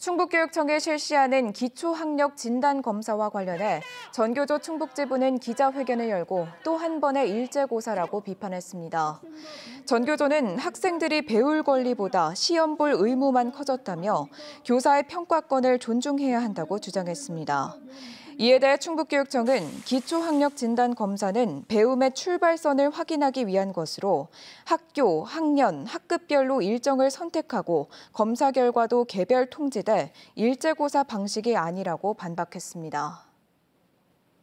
충북교육청에 실시하는 기초학력 진단 검사와 관련해 전교조 충북지부는 기자회견을 열고 또 한 번의 일제고사라고 비판했습니다. 전교조는 학생들이 배울 권리보다 시험 볼 의무만 커졌다며 교사의 평가권을 존중해야 한다고 주장했습니다. 이에 대해 충북교육청은 기초학력 진단 검사는 배움의 출발선을 확인하기 위한 것으로 학교, 학년, 학급별로 일정을 선택하고 검사 결과도 개별 통지돼 일제고사 방식이 아니라고 반박했습니다.